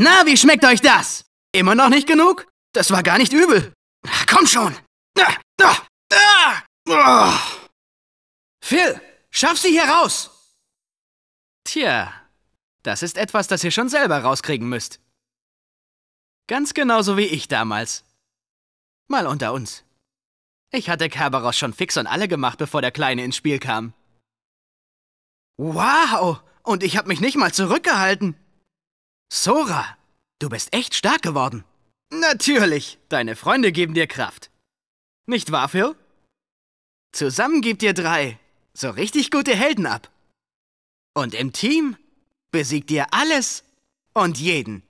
Na, wie schmeckt euch das? Immer noch nicht genug? Das war gar nicht übel. Komm schon! Phil, schaff sie hier raus! Tja, das ist etwas, das ihr schon selber rauskriegen müsst. Ganz genauso wie ich damals. Mal unter uns. Ich hatte Kerberos schon fix und alle gemacht, bevor der Kleine ins Spiel kam. Wow! Und ich hab mich nicht mal zurückgehalten. Sora, du bist echt stark geworden. Natürlich, deine Freunde geben dir Kraft. Nicht wahr, Phil? Zusammen gebt ihr drei so richtig gute Helden ab. Und im Team besiegt ihr alles und jeden.